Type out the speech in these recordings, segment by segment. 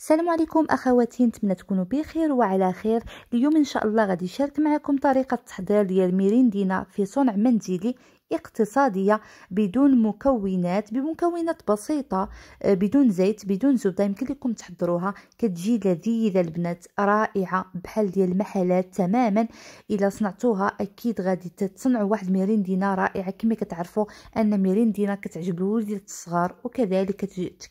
السلام عليكم اخواتي نتمنى تكونوا بخير وعلى خير اليوم ان شاء الله غادي نشارك معكم طريقه التحضير ديال ميريندينا في صنع منزلي اقتصادية بدون مكونات بمكونات بسيطة آه، بدون زيت بدون زبدة يمكن لكم تحضروها كتجي لذيذة البنات رائعة بحال ديال المحلات تماما إلا صنعتوها أكيد غادي تصنعوا واحد ميريندينا رائعة كما كتعرفوا أن ميريندينا كتعجب الوليدات الصغار وكذلك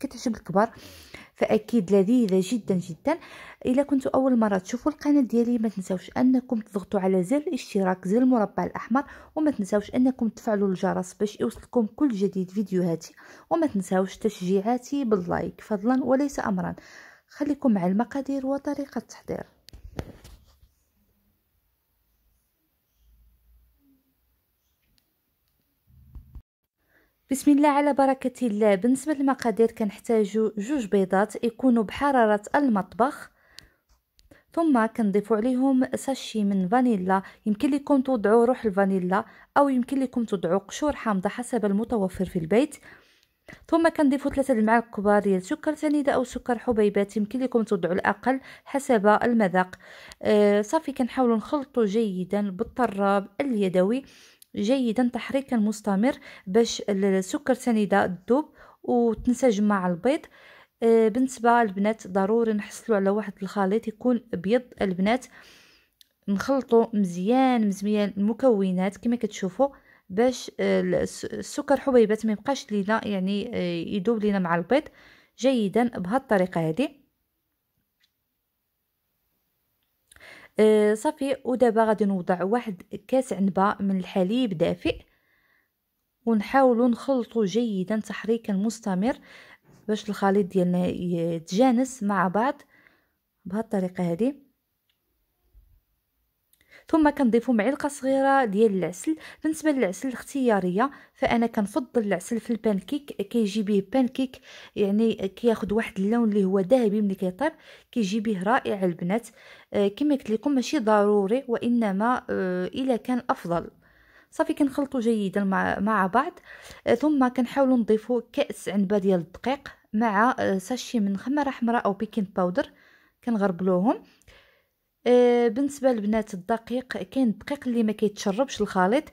كتعجب الكبار فأكيد لذيذة جدا جدا الا كنتوا اول مره تشوفوا القناه ديالي ما تنساوش انكم تضغطوا على زر الاشتراك زر المربع الاحمر وما تنساوش انكم تفعلوا الجرس باش يوصلكم كل جديد فيديوهاتي وما تنساوش تشجيعاتي باللايك فضلا وليس امرا خليكم مع المقادير وطريقه التحضير بسم الله على بركة الله بالنسبة للمقادير كنحتاجو جوج بيضات يكونوا بحرارة المطبخ ثم كنضيفوا عليهم ساشي من فانيلا يمكن لكم توضعوا روح الفانيلا او يمكن لكم توضعوا قشور حامضه حسب المتوفر في البيت ثم كنضيفوا ثلاثة المعالق كبار ديال سكر سنيده او سكر حبيبات يمكن لكم توضعوا الاقل حسب المذاق آه صافي كنحاولوا نخلطوا جيدا بالطراب اليدوي جيدا تحريكا مستمر باش السكر سنيده تذوب وتنسجم مع البيض آه آه، بالنسبه للبنات ضروري نحصلوا على واحد الخليط يكون ابيض البنات نخلطو مزيان مزيان المكونات كما كتشوفوا باش آه، السكر حبيبات ما يبقاش لينا يعني آه، يذوب لينا مع البيض جيدا بهاد الطريقه هذه صافي ودابا غادي نوضع واحد كاس عنبه من الحليب دافئ ونحاولوا نخلطوا جيدا تحريكا مستمر باش الخليط ديالنا يتجانس مع بعض الطريقه هذه ثم كنضيفوا معلقه صغيره ديال العسل بالنسبه للعسل الاختياريه فانا كنفضل العسل في البانكيك كيجي بيه بانكيك يعني كياخذ واحد اللون اللي هو ذهبي ملي كيطيب كيجي بيه رائع البنات آه، كما قلت لكم ماشي ضروري وانما آه الا كان افضل صافي كنخلطوا جيدا مع, بعض آه، ثم كنحاولوا نضيفوا كاس عنبه ديال الدقيق مع آه، ساشي من خمره حمراء أو بيكنج باودر كنغربلوهم آه، بالنسبه لبنات الدقيق كاين الدقيق اللي ما كيتشربش الخليط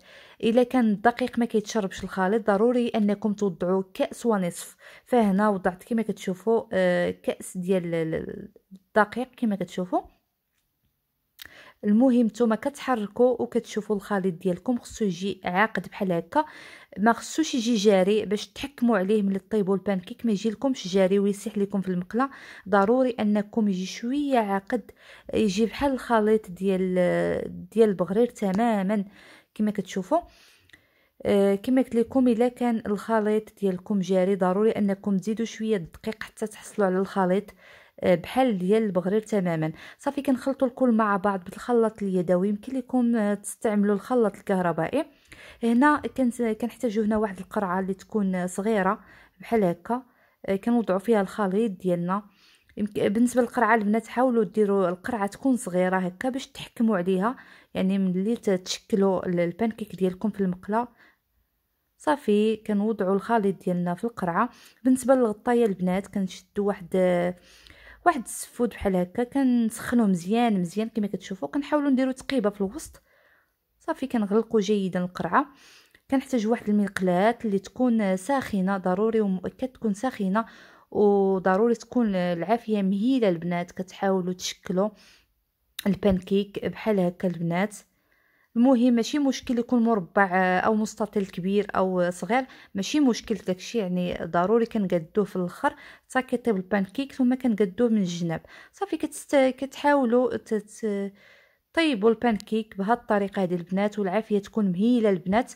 الا كان الدقيق ما كيتشربش الخليط ضروري انكم توضعوا كاس ونصف فهنا وضعت كما كتشوفوا آه، كاس ديال الدقيق كما كتشوفوا المهم نتوما كتحركوا وكتشوفوا الخليط ديالكم خصو يجي عاقد بحال هكا ما خصوش يجي جاري باش تحكموا عليه ملي طيبوا البانكيك ما لكمش جاري ويسيح لكم في المقله ضروري انكم يجي شويه عقد يجي بحال الخليط ديال ديال البغرير تماما كما كتشوفوا آه، كما قلت لكم الا كان الخليط ديالكم جاري ضروري انكم تزيدوا شويه الدقيق حتى تحصلوا على الخليط بحال ديال البغرير تماما صافي كنخلطوا الكل مع بعض بالخلاط اليدوي يمكن لكم آه، تستعملوا الخلاط الكهربائي هنا كنحتاجوا هنا واحد القرعه اللي تكون صغيره بحال هكا آه، كنوضعوا فيها الخليط ديالنا بالنسبه للقرعه البنات حاولوا ديروا القرعه تكون صغيره هكا باش تحكموا عليها يعني ملي تشكلوا البانكيك ديالكم في المقله صافي كنوضعوا الخليط ديالنا في القرعه بالنسبه للغطايه البنات كنشدوا واحد آه، واحد السفود بحال هكا كنسخنوه مزيان مزيان كما كتشوفوا كنحاولوا نديروا تقيبه في الوسط صافي كنغلقوا جيدا القرعه كنحتاج واحد المقلاة اللي تكون ساخنه ضروري ومؤكد تكون ساخنه وضروري تكون العافيه مهيله البنات كتحاولوا تشكلوا البانكيك بحال هكا البنات المهم ماشي مشكل يكون مربع آه، او مستطيل كبير او صغير ماشي مشكل داكشي يعني ضروري كنقادوه في الاخر حتى كيطيب البانكيك ثم كنقادوه من الجناب صافي كتست... كتحاولوا تت... طيبوا البانكيك بهاد الطريقه هذه البنات والعافيه تكون مهيله البنات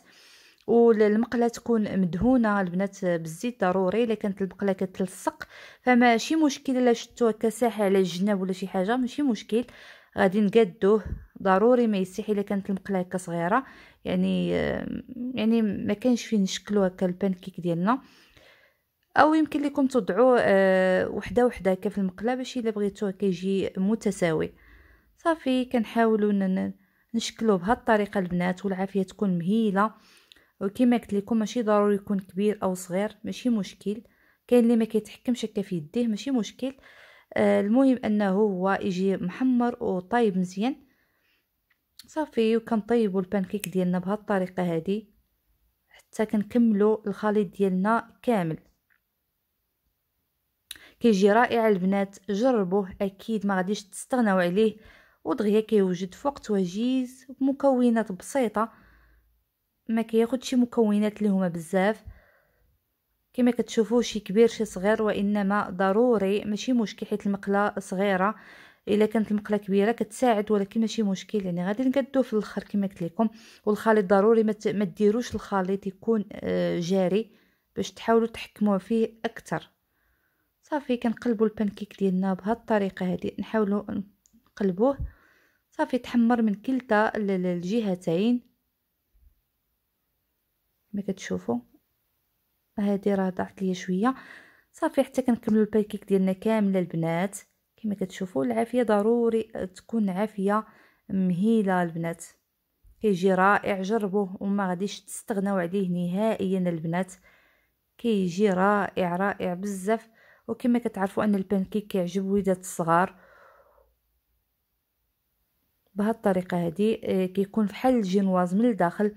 والمقله تكون مدهونه البنات بالزيت ضروري الا كانت المقله كتلصق فماشي مشكل الا شتوها كساحه على الجناب ولا شي حاجه ماشي مشكل غادي نقادوه ضروري ما يسيح الا كانت المقله هكا صغيره يعني يعني ما كانش فيه نشكلو هكا البانكيك ديالنا او يمكن لكم توضعوه آه، وحده وحده هكا في المقله باش الا بغيتوه كيجي متساوي صافي كنحاولوا نشكلو بهاد الطريقه البنات والعافيه تكون مهيله وكما قلت لكم ماشي ضروري يكون كبير او صغير ماشي مشكل كاين اللي ما كيتحكمش هكا في يديه ماشي مشكل آه، المهم انه هو يجي محمر وطايب مزيان صافي وكنطيبوا البانكيك ديالنا بهاد الطريقه هذه حتى كنكملوا الخليط ديالنا كامل كيجي رائع البنات جربوه اكيد ما غاديش تستغناو عليه ودغيا كيوجد فوق وجيز بمكونات بسيطه ما كياخد مكونات اللي هما بزاف كما كتشوفوا شي كبير شي صغير وانما ضروري ماشي مشكل حيت المقله صغيره الا كانت المقله كبيره كتساعد ولكن ماشي مشكل يعني غادي نقدو في الاخر كما قلت لكم والخليط ضروري ما ديروش الخليط يكون آه، جاري باش تحاولوا تحكموا فيه اكثر صافي كنقلبوا البانكيك ديالنا بهذه الطريقه هذه نحاولوا نقلبوه صافي تحمر من كلتا الجهتين كما كتشوفوا هذه راه ضاعت ليا شويه صافي حتى كنكملوا البانكيك ديالنا كامله البنات كما كتشوفوا العافيه ضروري تكون عافيه مهيله البنات كيجي رائع جربوه وما غاديش تستغناو عليه نهائيا البنات كيجي رائع رائع بزاف وكما كتعرفوا ان البانكيك كيعجب وليدات الصغار بهاد الطريقه هذه آه، كيكون فحال الجينواز من الداخل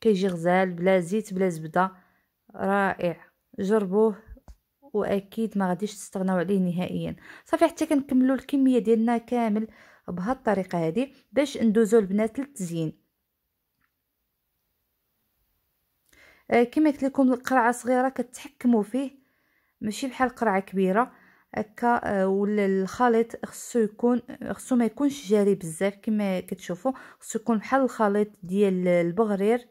كيجي غزال بلا زيت بلا زبده رائع جربوه واكيد ما غاديش تستغناو عليه نهائيا صافي حتى كنكملوا الكميه ديالنا كامل بهاد الطريقه هذه باش ندوزو البنات للتزيين آه كما قلت لكم القرعه صغيره كتحكموا فيه ماشي بحال قرعه كبيره هكا آه ولا الخليط خصو يكون خصو ما يكونش جاري بزاف كما كتشوفوا خصو يكون بحال الخليط ديال البغرير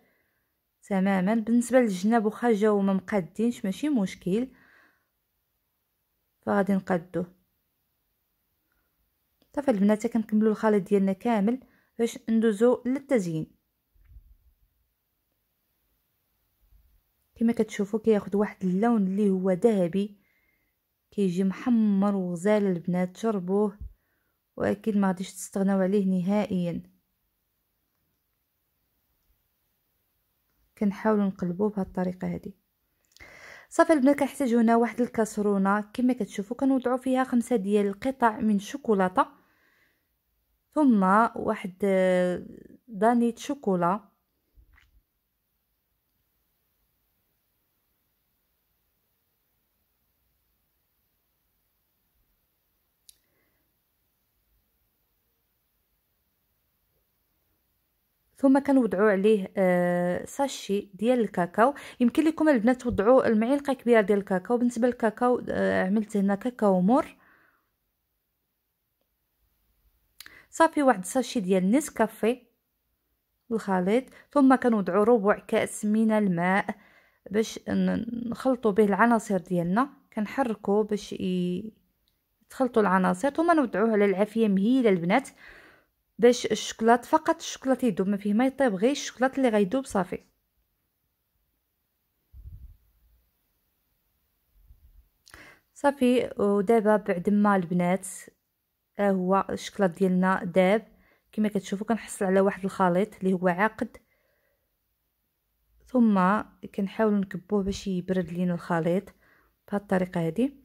تماما بالنسبه للجناب واخا جاو ما مقادينش ماشي مشكل فغادي نقادوه صافي البنات كنكملوا الخليط ديالنا كامل باش ندوزو للتزيين كما كتشوفوا كياخذ واحد اللون اللي هو ذهبي كيجي محمر وغزال البنات شربوه واكيد ما غاديش تستغناو عليه نهائيا كنحاولوا نقلبوه الطريقه هذه صافي البنات كنحتاجو هنا واحد الكاسرونه كما كتشوفوا كنوضعوا فيها خمسة ديال القطع من شوكولاته ثم واحد آه، دانيت شوكولا ثم كنوضعوا عليه آه، ساشي ديال الكاكاو يمكن لكم البنات توضعوا المعلقه كبيره ديال الكاكاو بالنسبه للكاكاو آه، عملت هنا كاكاو مر صافي واحد ساشي ديال نسكافي الخليط ثم كنوضعوا ربع كاس من الماء باش نخلطوا به العناصر ديالنا كنحركوا باش ي... تخلطوا العناصر ثم نوضعوه على العافيه مهيله البنات باش الشوكولات فقط الشوكولات يدوب ما فيه ما يطيب غير الشوكولات اللي غيدوب صافي صافي ودابا بعد ما البنات ها هو الشوكولات ديالنا داب كما كتشوفوا كنحصل على واحد الخليط اللي هو عاقد ثم كنحاول نكبوه باش يبرد لينا الخليط بهذه الطريقه هذه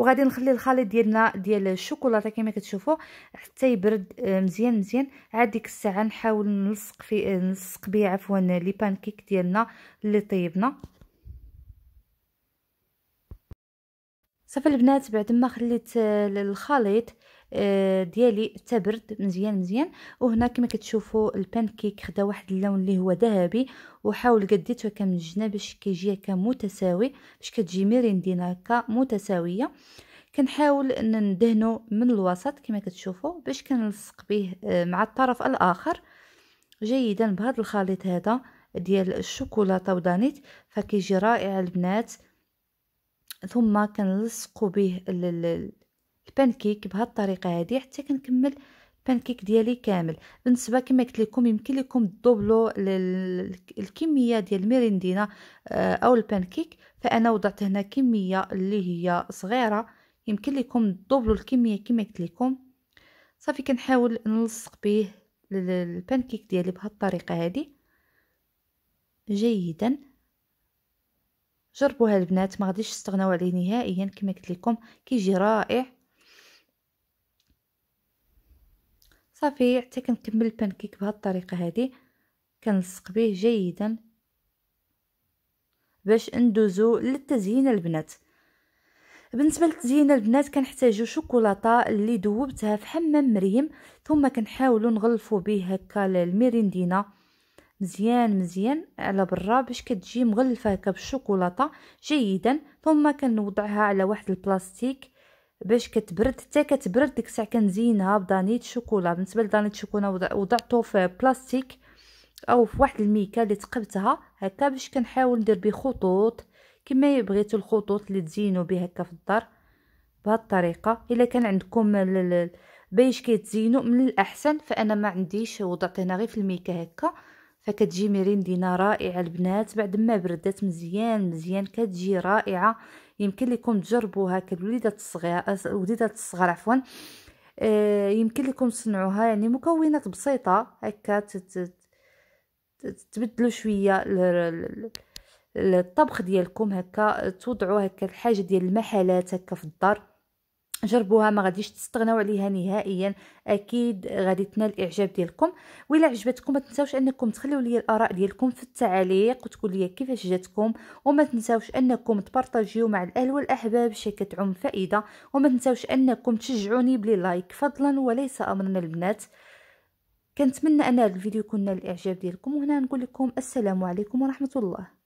وغادي نخلي الخليط ديالنا ديال الشوكولاته كما كتشوفوا حتى يبرد آه، مزيان مزيان عاد ديك الساعه نحاول نلصق في آه، نلصق به عفوا لي بانكيك ديالنا اللي طيبنا صافي البنات بعد ما خليت آه، الخليط آه، ديالي تبرد مزيان مزيان وهنا كما كتشوفوا البانكيك خدا واحد اللون اللي هو ذهبي وحاول قديتو هكا باش كيجي هكا متساوي باش كتجي ميريندينا هكا متساويه كنحاول ان ندهنو من الوسط كما كتشوفوا باش كنلصق به آه، مع الطرف الاخر جيدا بهذا الخليط هذا ديال الشوكولاته ودانيت فكيجي رائع البنات ثم كنلصقوا به البانكيك بهالطريقه هذه حتى كنكمل البانكيك ديالي كامل بالنسبه كما قلت لكم يمكن لكم الدوبلو الكميه ديال الميريندينا آه، او البانكيك فانا وضعت هنا كميه اللي هي صغيره يمكن لكم الدوبلو الكميه كما قلت لكم صافي كنحاول نلصق به البانكيك ديالي بهالطريقه هذه جيدا جربوها البنات ما غاديش تستغناو عليه نهائيا كما قلت لكم كيجي رائع صافي حتى كنكمل البانكيك بهاد الطريقه هذه كنلصق به جيدا باش ندوزو للتزيين البنات بالنسبه للتزيين البنات كنحتاجو شوكولاته اللي ذوبتها في حمام مريم ثم كنحاولو نغلفو به هكا الميريندينا مزيان مزيان على برا باش كتجي مغلفه هكا بالشوكولاته جيدا ثم كنوضعها على واحد البلاستيك باش كتبرد حتى كتبرد ديك الساعه كنزينها بدانيت شوكولا بالنسبه لدانيت شوكولا وضعته في بلاستيك او في واحد الميكا اللي تقبتها هكا باش كنحاول ندير به خطوط كما بغيتو الخطوط اللي تزينوا به هكا في الدار بهذه الطريقه الا كان عندكم بايش كيتزينوا من الاحسن فانا ما عنديش وضعت هنا غير في الميكا هكا فكتجي مريندينا رائعه البنات بعد ما بردات مزيان مزيان كتجي رائعه يمكن لكم تجربوها كالوليدات الصغيره الوليدات الصغار عفوا آه، يمكن لكم تصنعوها يعني مكونات بسيطه هكا تبدلوا شويه الطبخ ديالكم هكا توضعوا هكا الحاجه ديال المحلات هكا في الدار جربوها ما غاديش تستغناو عليها نهائيا اكيد غادي تنال الاعجاب ديالكم و الا عجبتكم ما تنساوش انكم تخليو لي الاراء ديالكم في التعاليق وتقول لي كيفاش جاتكم وما تنساوش انكم تبارطاجيو مع الاهل والاحباب شي كتعم فائده وما تنساوش انكم تشجعوني بلي لايك فضلا وليس امرا البنات كنتمنى ان هذا الفيديو يكون نال الاعجاب ديالكم وهنا نقول لكم السلام عليكم ورحمه الله